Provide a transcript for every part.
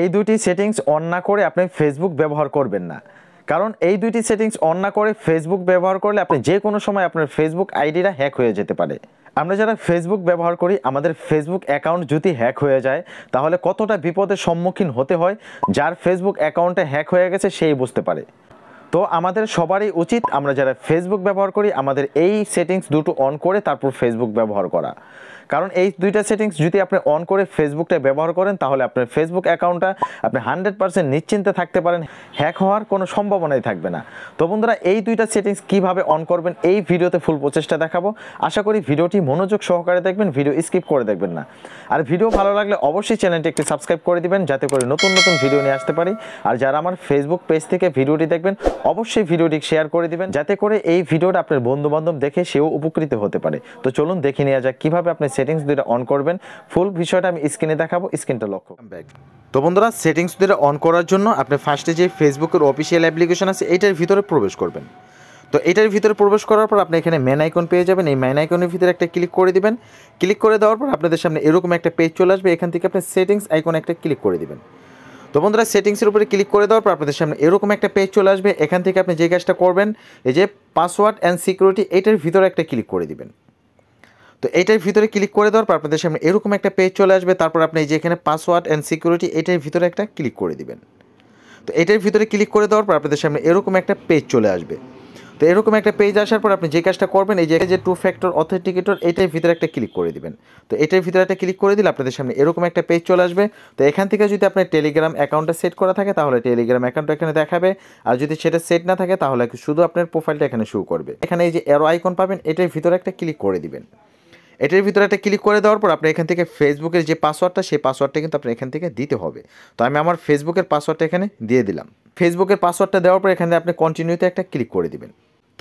এই দুটি settings on না করে আপনি ফেসবুক ব্যবহার করবেন না কারণ এই দুইটি সেটিংস অন না করে ফেসবুক ব্যবহার করলে আপনি যে কোনো সময় আপনার ফেসবুক আইডিটা হ্যাক হয়ে যেতে পারে আমরা যারা ফেসবুক ব্যবহার করি আমাদের ফেসবুক অ্যাকাউন্ট যদি হ্যাক হয়ে যায় তাহলে কতটা বিপদের সম্মুখীন হতে হয় যার ফেসবুক অ্যাকাউন্টে হ্যাক হয়ে গেছে সেই বুঝতে পারে তো আমাদের সবারই উচিত আমরা যারা ফেসবুক ব্যবহার করি আমাদের এই সেটিংস দুটো অন করে তারপর ফেসবুক ব্যবহার করা কারণ এই দুইটা সেটিংস যদি আপনি অন করে ফেসবুকটা ব্যবহার করেন তাহলে আপনার ফেসবুক অ্যাকাউন্টটা আপনি হান্ড্রেড পার্সেন্ট নিশ্চিন্তে থাকতে পারেন হ্যাক হওয়ার কোনো সম্ভাবনাই থাকবে না তো বন্ধুরা এই দুইটা সেটিংস কিভাবে অন করবেন এই ভিডিওতে ফুল প্রচেষ্টা দেখাবো আশা করি ভিডিওটি মনোযোগ সহকারে দেখবেন ভিডিও স্কিপ করে দেখবেন না আর ভিডিও ভালো লাগলে অবশ্যই চ্যানেলটি একটি সাবস্ক্রাইব করে দিবেন যাতে করে নতুন নতুন ভিডিও নিয়ে আসতে পারি আর যারা আমার ফেসবুক পেজ থেকে ভিডিওটি দেখবেন অবশ্যই ভিডিওটি শেয়ার করে দিবেন যাতে করে এই ভিডিওটা আপনার বন্ধুবান্ধব দেখে সেও উপকৃত হতে পারে তো চলুন দেখে নেওয়া যাক কীভাবে আপনি সেটিংস দুইটা অন করবেন ফুল বিষয়টা আমি স্ক্রিনে দেখাবো স্ক্রিনটা লক্ষ্য ব্যাক তো বন্ধুরা সেটিংস দুটো অন করার জন্য আপনি ফার্স্টে যে ফেসবুকের অফিসিয়াল অ্যাপ্লিকেশন আছে এটার ভিতরে প্রবেশ করবেন তো এটার ভিতরে প্রবেশ করার পর আপনি এখানে মেন আইকন পেয়ে যাবেন এই মেন আইকনের ভিতরে একটা ক্লিক করে দিবেন ক্লিক করে দেওয়ার পর আপনাদের সামনে এরকম একটা পেজ চলে আসবে এখান থেকে আপনি সেটিংস আইকন একটা ক্লিক করে দিবেন তো বন্ধুরা সেটিংসের উপরে ক্লিক করে দেওয়ার পর আপনাদের সামনে এরকম একটা পেজ চলে আসবে এখান থেকে আপনি যে কাজটা করবেন এই যে পাসওয়ার্ড অ্যান্ড সিকিউরিটি এটার ভিতরে একটা ক্লিক করে দিবেন তো এটার ভিতরে ক্লিক করে দেওয়ার পর আপনাদের সামনে এরকম একটা পেজ চলে আসবে তারপর আপনি এই যে এখানে পাসওয়ার্ড অ্যান্ড সিকিউরিটি এটার ভিতরে একটা ক্লিক করে দিবেন তো এটার ভিতরে ক্লিক করে দেওয়ার পর আপনাদের সামনে এরকম একটা পেজ চলে আসবে তো এরকম একটা পেজ আসার পর আপনি যে কাজটা করবেন এই যে টু ফ্যাক্টর অথেন্টিকেটর এটার ভিতরে একটা ক্লিক করে দিবেন তো এটার ভিতরে একটা ক্লিক করে দিলে আপনাদের সামনে এরকম একটা পেজ চলে আসবে তো এখান থেকে যদি আপনার টেলিগ্রাম অ্যাকাউন্টটা সেট করা থাকে তাহলে টেলিগ্রাম অ্যাকাউন্টটা এখানে দেখাবে আর যদি সেটা সেট না থাকে তাহলে শুধু আপনার প্রোফাইলটা এখানে শুরু করবে এখানে এই যে এরো আইকন পাবেন এটার ভিতরে একটা ক্লিক করে দিবেন এটার ভিতরে একটা ক্লিক করে দেওয়ার পর আপনি এখান থেকে ফেসবুকের যে পাসওয়ার্ডটা সেই পাসওয়ার্ডটা কিন্তু আপনি এখান থেকে দিতে হবে তো আমি আমার ফেসবুকের পাসওয়ার্ডটা এখানে দিয়ে দিলাম ফেসবুকের পাসওয়ার্ডটা দেওয়ার পর এখানে আপনি কন্টিনিউতে একটা ক্লিক করে দিবেন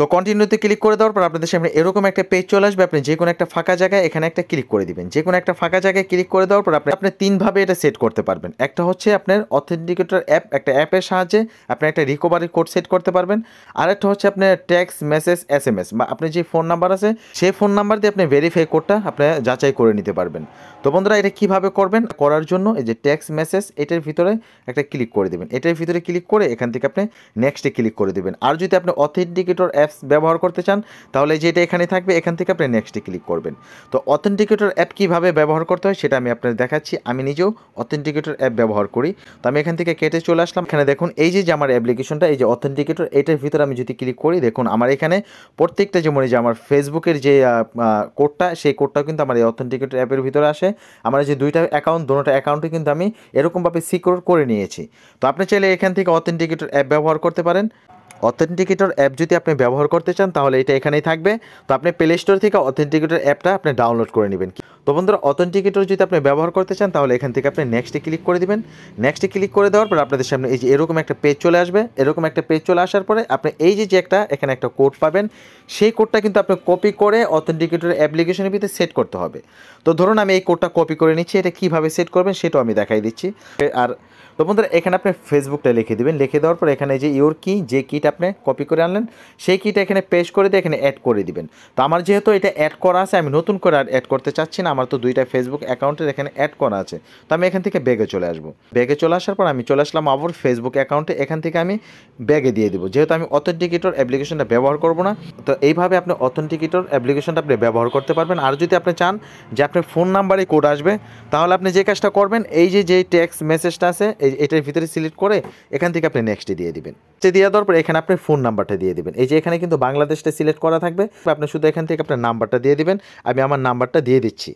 তো কন্টিনিউতে ক্লিক করে দেওয়ার পর আপনাদের সামনে এরকম একটা পেজ চলে আসবে আপনি যে কোনো একটা ফাঁকা জায়গায় এখানে একটা ক্লিক করে দিবেন যে কোনো একটা ফাঁকা জায়গায় ক্লিক করে দেওয়ার পর আপনি আপনি তিনভাবে এটা সেট করতে পারবেন একটা হচ্ছে আপনার অথেন্টিকেটর অ্যাপ একটা অ্যাপের সাহায্যে আপনি একটা রিকভারি কোড সেট করতে পারবেন আর একটা হচ্ছে আপনার text message S M S বা আপনি যে ফোন নাম্বার আছে সেই ফোন নাম্বার দিয়ে আপনি ভেরিফাই কোডটা আপনি যাচাই করে নিতে পারবেন তো বন্ধুরা এটা কিভাবে করবেন করার জন্য এই যে ট্যাক্স মেসেজ এটার ভিতরে একটা ক্লিক করে দেবেন এটার ভিতরে ক্লিক করে এখান থেকে আপনি নেক্সটে ক্লিক করে দেবেন আর যদি আপনি অথেন্টিকেটর অ্যাপ অ্যাপস ব্যবহার করতে চান তাহলে যেটা এখানে থাকবে এখান থেকে আপনি নেক্সটে ক্লিক করবেন তো অথেন্টিকেটর অ্যাপ কীভাবে ব্যবহার করতে হয় সেটা আমি আপনাদের দেখাচ্ছি আমি নিজেও অথেন্টিকেটর অ্যাপ ব্যবহার করি তো আমি এখান থেকে কেটে চলে আসলাম এখানে দেখুন এই যে আমার অ্যাপ্লিকেশনটা এই যে অথেন্টিকেটর এটার ভিতরে আমি যদি ক্লিক করি দেখুন আমার এখানে প্রত্যেকটা যেমন যে আমার ফেসবুকের যে কোডটা সেই কোডটাও কিন্তু আমার এই অথেন্টিকেটর অ্যাপের ভিতরে আসে আমার যে দুইটা অ্যাকাউন্ট দুটা অ্যাকাউন্টে কিন্তু আমি এরকমভাবে সিকিউর করে নিয়েছি তো আপনি চাইলে এখান থেকে অথেন্টিকেটর অ্যাপ ব্যবহার করতে পারেন অথেন্টিকেটর অ্যাপ যদি আপনি ব্যবহার করতে চান তাহলে এটা এখানেই থাকবে তো আপনি প্লে স্টোর থেকে অথেন্টিকেটর অ্যাপটা আপনি ডাউনলোড করে নেবেন তো বন্ধুরা অথেন্টিকেটর যদি আপনি ব্যবহার করতে চান তাহলে এখান থেকে আপনি নেক্সটে ক্লিক করে দিবেন নেক্সটে ক্লিক করে দেওয়ার পর আপনাদের সামনে এই যে এরকম একটা পেজ চলে আসবে এরকম একটা পেজ চলে আসার পরে আপনি এই যে যে একটা এখানে একটা কোড পাবেন সেই কোডটা কিন্তু আপনি কপি করে অথেন্টিকেটর অ্যাপ্লিকেশনের ভিতরে সেট করতে হবে তো ধরুন আমি এই কোডটা কপি করে নিচ্ছি এটা কীভাবে সেট করবেন সেটাও আমি দেখাই দিচ্ছি আর তো বন্ধুরা এখানে আপনি ফেসবুকটা লিখে দিবেন লিখে দেওয়ার পর এখানে যে ইউর কি যে কিট আপনি কপি করে আনলেন সেই কিটা এখানে পেস্ট করে দিয়ে এখানে অ্যাড করে দিবেন তো আমার যেহেতু এটা অ্যাড করা আছে আমি নতুন করে আর অ্যাড করতে চাচ্ছি না আমার তো দুইটা ফেসবুক অ্যাকাউন্টের এখানে অ্যাড করা আছে তো আমি এখান থেকে ব্যাগে চলে আসবো ব্যাগে চলে আসার পর আমি চলে আসলাম আবার ফেসবুক অ্যাকাউন্টে এখান থেকে আমি ব্যাগে দিয়ে দেবো যেহেতু আমি অথেন্টিকেটর অ্যাপ্লিকেশনটা ব্যবহার করব না তো এইভাবে আপনি অথেন্টিকেটর অ্যাপ্লিকেশনটা আপনি ব্যবহার করতে পারবেন আর যদি আপনি চান যে আপনার ফোন নাম্বারে কোড আসবে তাহলে আপনি যে কাজটা করবেন এই যে যে টেক্সট মেসেজটা আছে এটার ভিতরে সিলেক্ট করে এখান থেকে আপনি নেক্সটে দিয়ে দিবেন যে দিয়ে দেওয়ার পর এখানে আপনি ফোন নাম্বারটা দিয়ে দেবেন এই যে এখানে কিন্তু বাংলাদেশটা সিলেক্ট করা থাকবে আপনি শুধু এখান থেকে আপনার নাম্বারটা দিয়ে দেবেন আমি আমার নাম্বারটা দিয়ে দিচ্ছি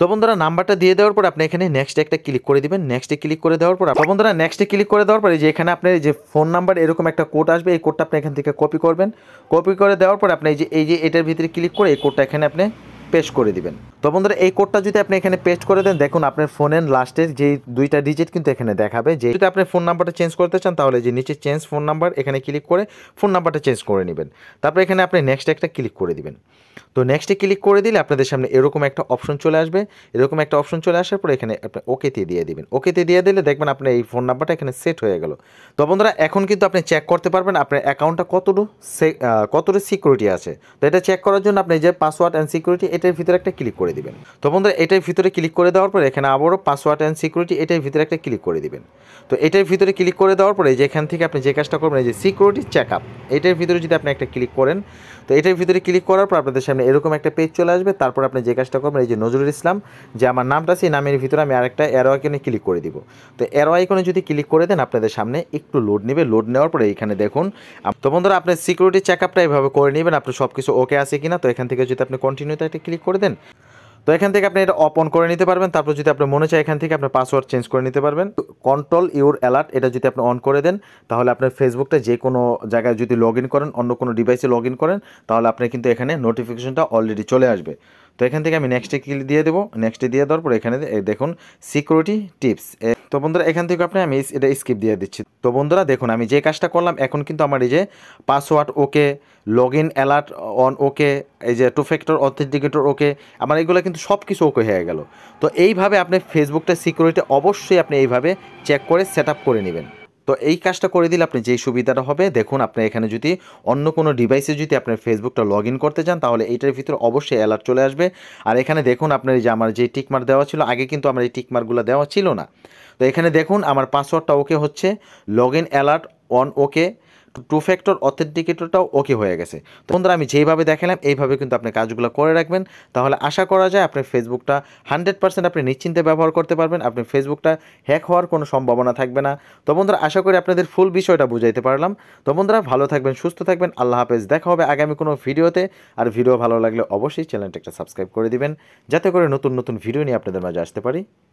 তো বন্ধুরা নাম্বারটা দিয়ে দেওয়ার পর আপনি এখানে নেক্সট একটা ক্লিক করে দিবেন নেক্সটে ক্লিক করে দেওয়ার পর আপনার বন্ধুরা নেক্সটে ক্লিক করে দেওয়ার পরে যে এখানে আপনি যে ফোন নাম্বার এরকম একটা কোড আসবে এই কোডটা আপনি এখান থেকে কপি করবেন কপি করে দেওয়ার পর আপনি এই যে এই যে এটার ভিতরে ক্লিক করে এই কোডটা এখানে আপনি পেশ করে দিবেন তো বন্ধুরা এই কোডটা যদি আপনি এখানে পেস্ট করে দেন দেখুন আপনার ফোনের লাস্টের যে দুইটা ডিজিট কিন্তু এখানে দেখাবে যে যদি আপনি ফোন নাম্বারটা চেঞ্জ করতে চান তাহলে যে নিচে চেঞ্জ ফোন নাম্বার এখানে ক্লিক করে ফোন নাম্বারটা চেঞ্জ করে নেবেন তারপরে এখানে আপনি নেক্সট একটা ক্লিক করে দিবেন তো নেক্সটে ক্লিক করে দিলে আপনাদের সামনে এরকম একটা অপশন চলে আসবে এরকম একটা অপশন চলে আসার পর এখানে আপনি ওকেতে দিয়ে দিবেন ওকেতে দিয়ে দিলে দেখবেন আপনার এই ফোন নাম্বারটা এখানে সেট হয়ে গেল তো বন্ধুরা এখন কিন্তু আপনি চেক করতে পারবেন আপনার অ্যাকাউন্টটা কতটুকু কতটুকু সিকিউরিটি আছে তো এটা চেক করার জন্য আপনি যে পাসওয়ার্ড অ্যান্ড সিকিউরিটি এটার ভিতরে একটা ক্লিক করে দিবেন তো বন্ধুরা এটাই ভিতরে ক্লিক করে দেওয়ার পরে এখানে আবারও পাসওয়ার্ড অ্যান্ড সিকিউরিটি এটাই ভিতরে একটা ক্লিক করে দিবেন তো এটার ভিতরে ক্লিক করে দেওয়ার পরে যেখান থেকে আপনি যে কাজটা করবেন যে সিকিউরিটি চেক আপ এটার ভিতরে যদি আপনি একটা ক্লিক করেন তো এটার ভিতরে ক্লিক করার পর আপনাদের সামনে এরকম একটা পেজ চলে আসবে তারপর আপনি যে কাজটা করবেন এই যে নজরুল ইসলাম যে আমার নামটা সেই নামের ভিতরে আমি আরেকটা অ্যারো আইকনে ক্লিক করে দিব তো অ্যারো আইকনে যদি ক্লিক করে দেন আপনাদের সামনে একটু লোড নেবে লোড নেওয়ার পরে এখানে দেখুন তো বন্ধুরা আপনার সিকিউরিটি চেক আপটা এভাবে করে নেবেন আপনার সব কিছু ওকে আছে কিনা তো এখান থেকে যদি আপনি কন্টিনিউতে একটা ক্লিক করে দেন তো এখান থেকে আপনি এটা অপন করে নিতে পারবেন তারপর যদি আপনি মনে চায় এখান থেকে আপনি পাসওয়ার্ড চেঞ্জ করে নিতে পারবেন কন্ট্রোল ইউর অ্যালার্ট এটা যদি আপনি অন করে দেন তাহলে আপনার ফেসবুকটা যে কোনো জায়গায় যদি লগ করেন অন্য কোনো ডিভাইসে লগ করেন তাহলে আপনি কিন্তু এখানে নোটিফিকেশনটা অলরেডি চলে আসবে তো এখান থেকে আমি নেক্সটে ক্লিক দিয়ে দেবো নেক্সটে দিয়ে দেওয়ার পর এখানে দেখুন সিকিউরিটি টিপস তো বন্ধুরা এখান থেকে আপনি আমি এটা স্কিপ দিয়ে দিচ্ছি তো বন্ধুরা দেখুন আমি যে কাজটা করলাম এখন কিন্তু আমার এই যে password okay log in alert on okay এই যে টু ফ্যাক্টর অথেন্টিকেটর ওকে আমার এগুলো কিন্তু সব কিছু ওকে হয়ে গেল তো এইভাবে আপনি ফেসবুকটা সিকিউরিটি অবশ্যই আপনি এইভাবে চেক করে সেট করে নেবেন তো এই কাজটা করে দিলে আপনি যেই সুবিধাটা হবে দেখুন আপনি এখানে যদি অন্য কোনো ডিভাইসে যদি আপনার ফেসবুকটা লগ করতে চান তাহলে এইটার ভিতরে অবশ্যই অ্যালার্ট চলে আসবে আর এখানে দেখুন আপনার যে আমার যে টিকমার দেওয়া ছিল আগে কিন্তু আমার এই টিকমার্কগুলো দেওয়া ছিল না তো এখানে দেখুন আমার পাসওয়ার্ডটা ওকে হচ্ছে log in alert on okay two factor অথেন্টিকেটরটাও ওকে হয়ে গেছে তো বন্ধুরা আমি যেইভাবে দেখালাম এইভাবে কিন্তু আপনি কাজগুলো করে রাখবেন তাহলে আশা করা যায় আপনি ফেসবুকটা হান্ড্রেড পার্সেন্ট আপনি নিশ্চিন্তে ব্যবহার করতে পারবেন আপনি ফেসবুকটা হ্যাক হওয়ার কোনো সম্ভাবনা থাকবে না তো বন্ধুরা আশা করি আপনাদের ফুল বিষয়টা বুঝাইতে পারলাম তো বন্ধুরা ভালো থাকবেন সুস্থ থাকবেন আল্লাহ হাফেজ দেখা হবে আগামী কোনো ভিডিওতে আর ভিডিও ভালো লাগলে অবশ্যই চ্যানেলটা একটা সাবস্ক্রাইব করে দিবেন যাতে করে নতুন নতুন ভিডিও নিয়ে আপনাদের মাঝে আসতে পারি